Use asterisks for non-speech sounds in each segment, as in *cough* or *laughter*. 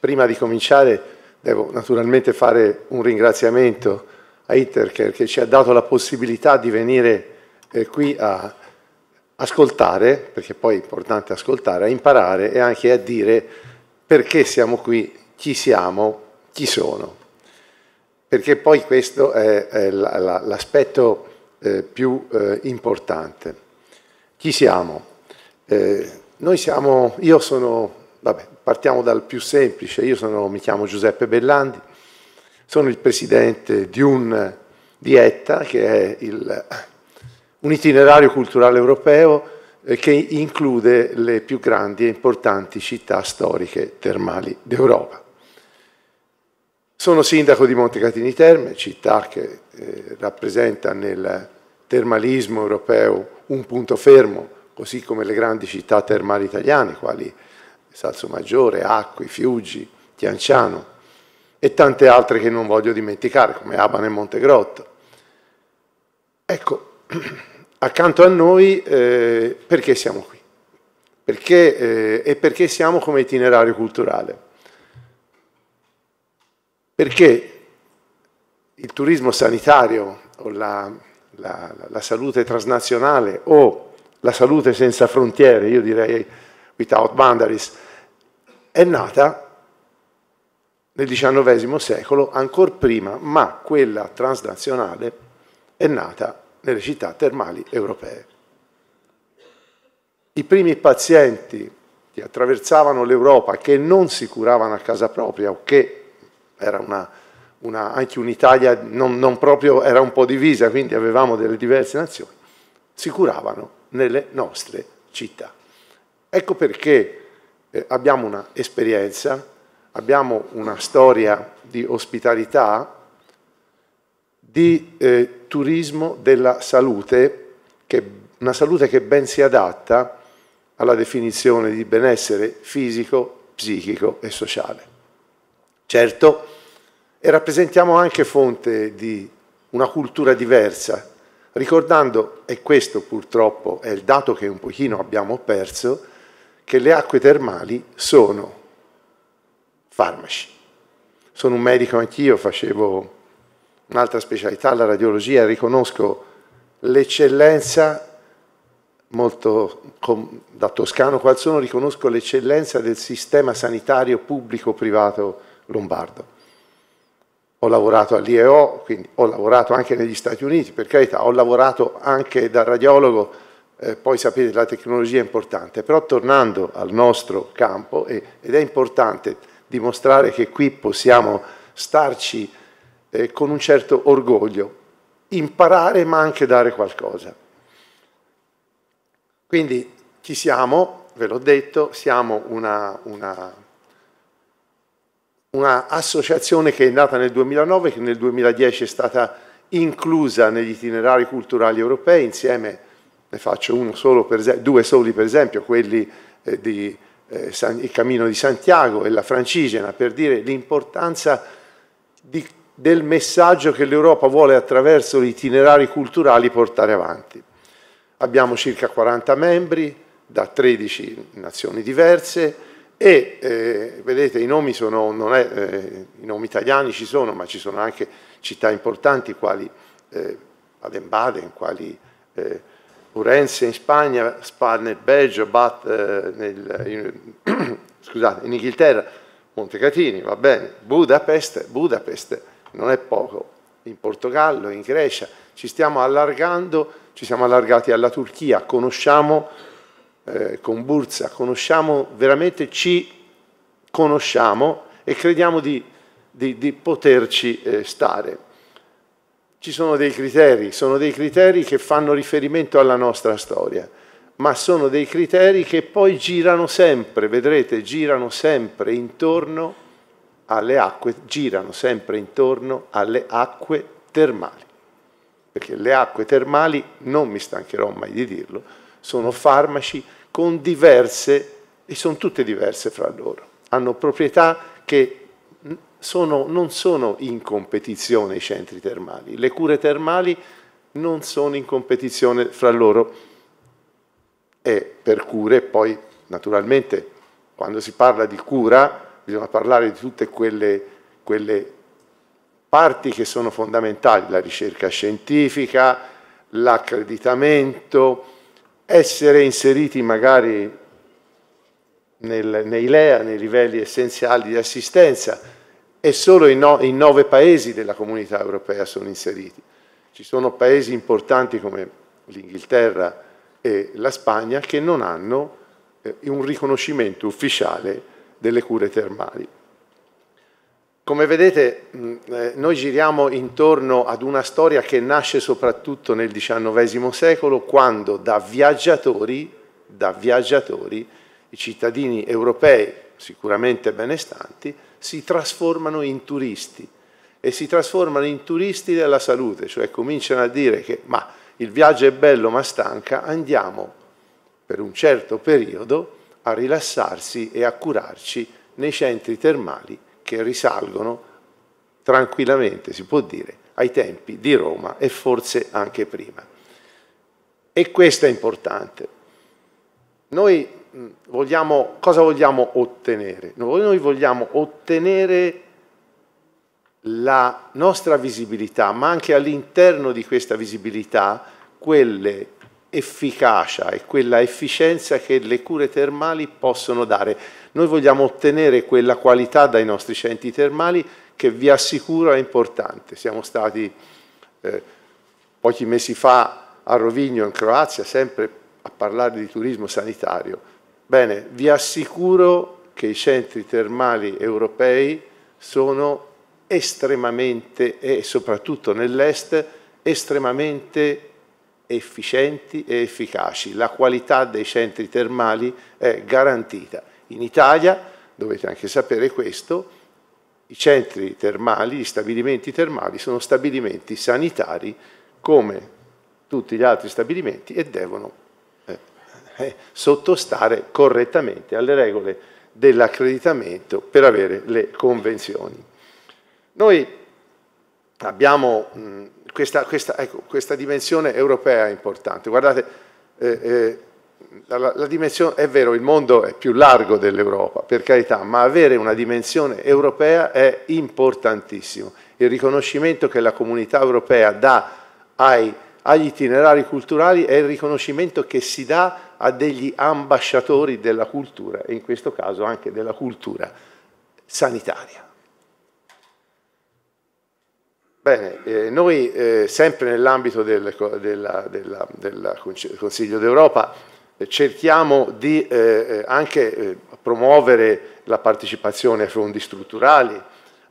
Prima di cominciare devo naturalmente fare un ringraziamento a Intercare che ci ha dato la possibilità di venire eh, qui a ascoltare, perché poi è importante ascoltare, a imparare e anche a dire perché siamo qui, chi siamo, chi sono. Perché poi questo è, è l'aspetto eh, più eh, importante. Chi siamo? Eh, noi siamo, io sono, vabbè, Partiamo dal più semplice, io sono, mi chiamo Giuseppe Bellandi, sono il presidente di un dietta che è il, un itinerario culturale europeo eh, che include le più grandi e importanti città storiche termali d'Europa. Sono sindaco di Montecatini Terme, città che eh, rappresenta nel termalismo europeo un punto fermo, così come le grandi città termali italiane, quali Salso Maggiore, Acqui, Fiuggi, Tianciano e tante altre che non voglio dimenticare, come Abano e Montegrotto. Ecco, *clears throat* accanto a noi eh, perché siamo qui? Perché, eh, e perché siamo come itinerario culturale? Perché il turismo sanitario o la, la, la salute transnazionale o la salute senza frontiere, io direi Without Boundaries, è nata nel XIX secolo, ancora prima, ma quella transnazionale è nata nelle città termali europee. I primi pazienti che attraversavano l'Europa, che non si curavano a casa propria o che era una, una, anche un'Italia non, non proprio, era un po' divisa, quindi avevamo delle diverse nazioni, si curavano nelle nostre città. Ecco perché eh, abbiamo un'esperienza, abbiamo una storia di ospitalità, di eh, turismo della salute, che, una salute che ben si adatta alla definizione di benessere fisico, psichico e sociale. Certo, e rappresentiamo anche fonte di una cultura diversa, ricordando, e questo purtroppo è il dato che un pochino abbiamo perso, che le acque termali sono farmaci. Sono un medico anch'io, facevo un'altra specialità, la radiologia, riconosco l'eccellenza, molto da toscano qual sono, riconosco l'eccellenza del sistema sanitario pubblico-privato lombardo. Ho lavorato all'IEO, quindi ho lavorato anche negli Stati Uniti, per carità, ho lavorato anche da radiologo eh, poi sapete la tecnologia è importante, però tornando al nostro campo, eh, ed è importante dimostrare che qui possiamo starci eh, con un certo orgoglio, imparare ma anche dare qualcosa. Quindi chi siamo, ve l'ho detto, siamo una, una, una associazione che è nata nel 2009, che nel 2010 è stata inclusa negli itinerari culturali europei insieme a ne faccio solo per, due soli per esempio, quelli eh, di eh, San, il Cammino di Santiago e la Francigena, per dire l'importanza del messaggio che l'Europa vuole attraverso gli itinerari culturali portare avanti. Abbiamo circa 40 membri da 13 nazioni diverse e eh, vedete i nomi, sono, è, eh, i nomi, italiani ci sono, ma ci sono anche città importanti quali eh, Baden-Baden, quali eh, Urense in Spagna, Spa nel Belgio, Bath eh, nel, in, *clears throat* scusate, in Inghilterra, Montecatini, va bene, Budapest, Budapest non è poco, in Portogallo, in Grecia, ci stiamo allargando, ci siamo allargati alla Turchia, conosciamo eh, con Bursa, conosciamo veramente, ci conosciamo e crediamo di, di, di poterci eh, stare. Ci sono dei criteri, sono dei criteri che fanno riferimento alla nostra storia, ma sono dei criteri che poi girano sempre, vedrete, girano sempre intorno alle acque, girano sempre intorno alle acque termali. Perché le acque termali, non mi stancherò mai di dirlo, sono farmaci con diverse, e sono tutte diverse fra loro, hanno proprietà che sono, non sono in competizione i centri termali, le cure termali non sono in competizione fra loro e per cure poi naturalmente quando si parla di cura bisogna parlare di tutte quelle, quelle parti che sono fondamentali, la ricerca scientifica, l'accreditamento, essere inseriti magari nei LEA, nei livelli essenziali di assistenza, e solo i, no, in nove paesi della comunità europea sono inseriti. Ci sono paesi importanti come l'Inghilterra e la Spagna che non hanno eh, un riconoscimento ufficiale delle cure termali. Come vedete mm, eh, noi giriamo intorno ad una storia che nasce soprattutto nel XIX secolo quando da viaggiatori, da viaggiatori i cittadini europei sicuramente benestanti si trasformano in turisti e si trasformano in turisti della salute, cioè cominciano a dire che ma il viaggio è bello ma stanca, andiamo per un certo periodo a rilassarsi e a curarci nei centri termali che risalgono tranquillamente, si può dire, ai tempi di Roma e forse anche prima. E questo è importante. Noi Mm, vogliamo, cosa vogliamo ottenere? Noi vogliamo ottenere la nostra visibilità, ma anche all'interno di questa visibilità quelle efficacia e quella efficienza che le cure termali possono dare. Noi vogliamo ottenere quella qualità dai nostri centri termali che vi assicuro è importante. Siamo stati eh, pochi mesi fa a Rovigno in Croazia sempre a parlare di turismo sanitario Bene, vi assicuro che i centri termali europei sono estremamente, e soprattutto nell'est, estremamente efficienti e efficaci. La qualità dei centri termali è garantita. In Italia, dovete anche sapere questo, i centri termali, gli stabilimenti termali sono stabilimenti sanitari come tutti gli altri stabilimenti e devono eh, sottostare correttamente alle regole dell'accreditamento per avere le convenzioni. Noi abbiamo mh, mm, questa, questa, ecco, questa, dimensione europea importante. Guardate, eh, eh, la, la dimensione, è vero, il mondo è più largo dell'Europa, per carità, ma avere una dimensione europea è importantissimo. Il riconoscimento che la comunità europea dà ai agli itinerari culturali è il riconoscimento che si dà a degli ambasciatori della cultura e in questo caso anche della cultura sanitaria. Bene, eh, noi eh, sempre nell'ambito del della, della, della Consiglio d'Europa eh, cerchiamo di eh, eh, anche eh, promuovere la partecipazione ai fondi strutturali,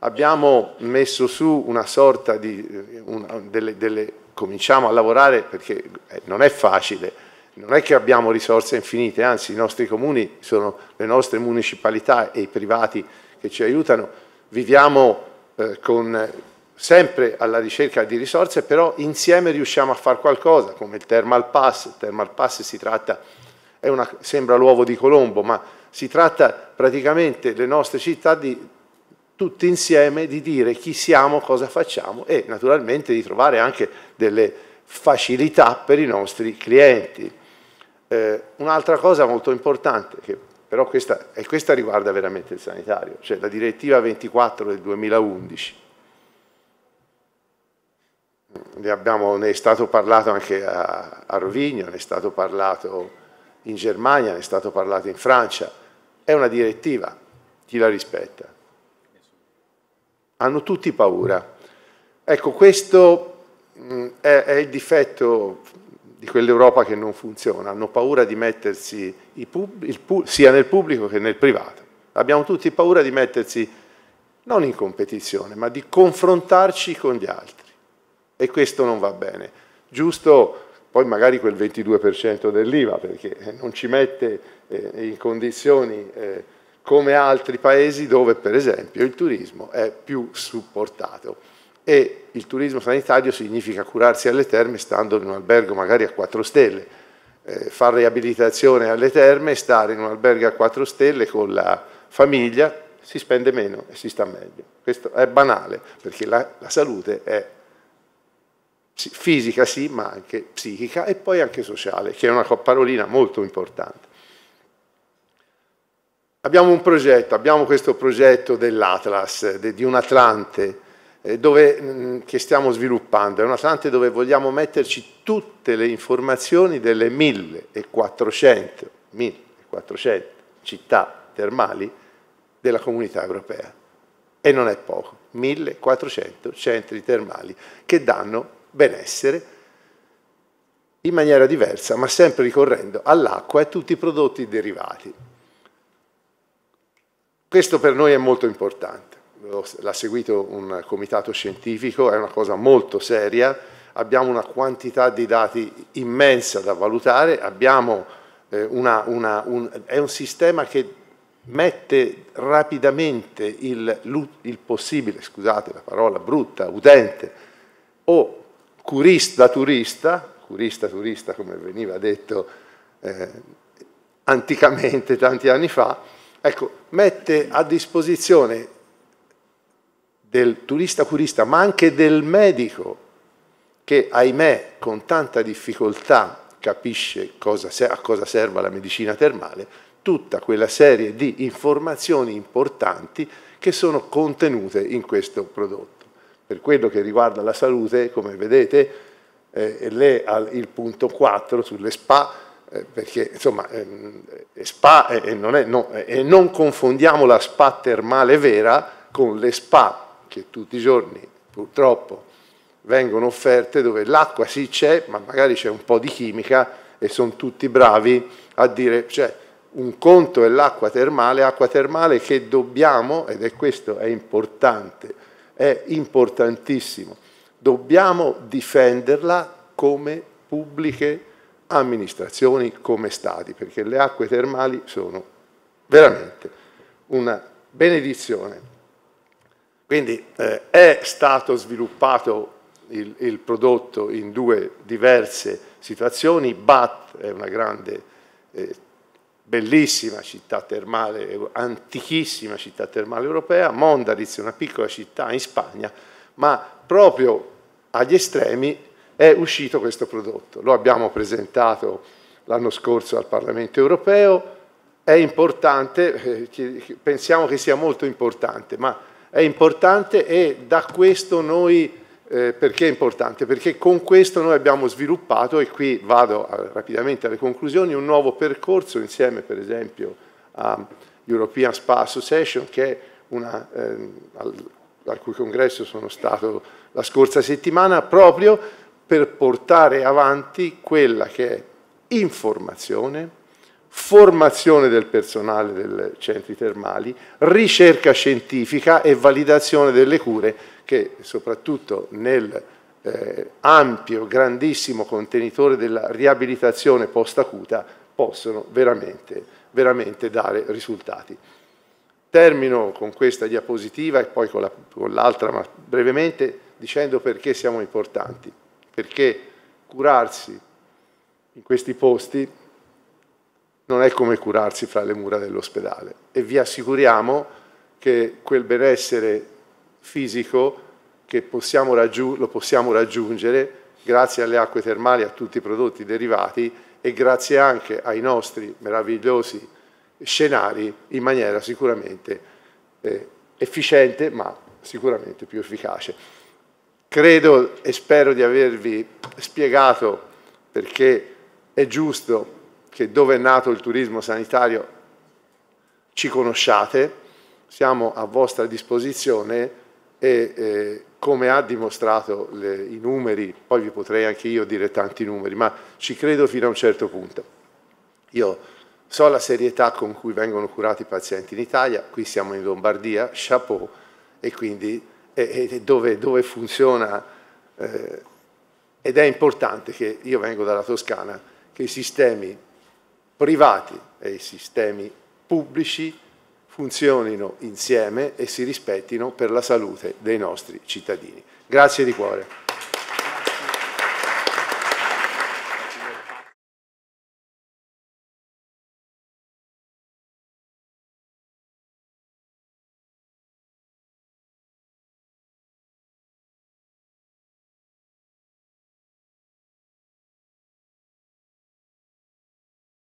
abbiamo messo su una sorta di una, delle, delle cominciamo a lavorare perché eh, non è facile, non è che abbiamo risorse infinite, anzi i nostri comuni sono le nostre municipalità e i privati che ci aiutano, viviamo eh, con, sempre alla ricerca di risorse, però insieme riusciamo a fare qualcosa, come il Thermal Pass, il Thermal Pass si tratta, una, sembra l'uovo di Colombo, ma si tratta praticamente le nostre città di tutti insieme di dire chi siamo, cosa facciamo e naturalmente di trovare anche delle facilità per i nostri clienti. Eh, un'altra cosa molto importante, che però questa, e questa riguarda veramente il sanitario, cioè la direttiva 24 del 2011. Ne, abbiamo, ne è stato parlato anche a, a Rovigno, ne è stato parlato in Germania, ne è stato parlato in Francia. È una direttiva, chi la rispetta? hanno tutti paura. Ecco, questo mm, è, è il difetto di quell'Europa che non funziona, hanno paura di mettersi pub, sia nel pubblico che nel privato. Abbiamo tutti paura di mettersi non in competizione, ma di confrontarci con gli altri. E questo non va bene. Giusto poi magari quel 22% dell'IVA, perché non ci mette eh, in condizioni eh, come altri paesi dove per esempio il turismo è più supportato e il turismo sanitario significa curarsi alle terme stando in un albergo magari a 4 stelle, eh, fare riabilitazione alle terme e stare in un albergo a 4 stelle con la famiglia si spende meno e si sta meglio. Questo è banale perché la, la salute è fisica sì ma anche psichica e poi anche sociale che è una parolina molto importante. Abbiamo un progetto, abbiamo questo progetto dell'Atlas, de, di un Atlante, eh, dove, mm, che stiamo sviluppando, è un Atlante dove vogliamo metterci tutte le informazioni delle 1400, 1400 città termali della comunità europea. E non è poco, 1400 centri termali che danno benessere in maniera diversa, ma sempre ricorrendo all'acqua e a tutti i prodotti derivati. Questo per noi è molto importante, l'ha seguito un comitato scientifico, è una cosa molto seria, abbiamo una quantità di dati immensa da valutare, eh, una, una, un, è un sistema che mette rapidamente il, il, possibile, scusate la parola brutta, utente o curista turista, curista turista come veniva detto eh, anticamente tanti anni fa, Ecco, mette a disposizione del turista curista, ma anche del medico, che ahimè con tanta difficoltà capisce cosa, a cosa serva la medicina termale, tutta quella serie di informazioni importanti che sono contenute in questo prodotto. Per quello che riguarda la salute, come vedete, eh, le, al, il punto 4 sulle spa eh, perché insomma ehm, eh, spa eh, eh, non, è, no, eh, non confondiamo la spa termale vera con le spa che tutti i giorni purtroppo vengono offerte dove l'acqua sì c'è ma magari c'è un po' di chimica e sono tutti bravi a dire cioè un conto è l'acqua termale, acqua termale che dobbiamo, ed è questo è importante, è importantissimo, dobbiamo difenderla come pubbliche amministrazioni come stati, perché le acque termali sono veramente una benedizione. Quindi eh, è stato sviluppato il, il, prodotto in due diverse situazioni, Bat è una grande, eh, bellissima città termale, eh, antichissima città termale europea, Mondariz è una piccola città in Spagna, ma proprio agli estremi è uscito questo prodotto. Lo abbiamo presentato l'anno scorso al Parlamento europeo, è importante, eh, pensiamo che sia molto importante, ma è importante e da questo noi, eh, perché è importante? Perché con questo noi abbiamo sviluppato, e qui vado a, eh, rapidamente alle conclusioni, un nuovo percorso insieme per esempio a European Spa Association che è una, eh, al, al cui congresso sono stato la scorsa settimana proprio per portare avanti quella che è informazione, formazione del personale dei centri termali, ricerca scientifica e validazione delle cure che soprattutto nel eh, ampio, grandissimo contenitore della riabilitazione post-acuta possono veramente, veramente dare risultati. Termino con questa diapositiva e poi con l'altra, la, ma brevemente dicendo perché siamo importanti perché curarsi in questi posti non è come curarsi fra le mura dell'ospedale e vi assicuriamo che quel benessere fisico che possiamo lo possiamo raggiungere grazie alle acque termali, a tutti i prodotti derivati e grazie anche ai nostri meravigliosi scenari in maniera sicuramente eh, efficiente ma sicuramente più efficace. Credo e spero di avervi spiegato perché è giusto che dove è nato il turismo sanitario ci conosciate, siamo a vostra disposizione e eh, come ha dimostrato le, i numeri, poi vi potrei anche io dire tanti numeri, ma ci credo fino a un certo punto. Io so la serietà con cui vengono curati i pazienti in Italia, qui siamo in Lombardia, chapeau, e quindi e, e dove, dove, funziona eh, ed è importante che io vengo dalla Toscana, che i sistemi privati e i sistemi pubblici funzionino insieme e si rispettino per la salute dei nostri cittadini. Grazie di cuore.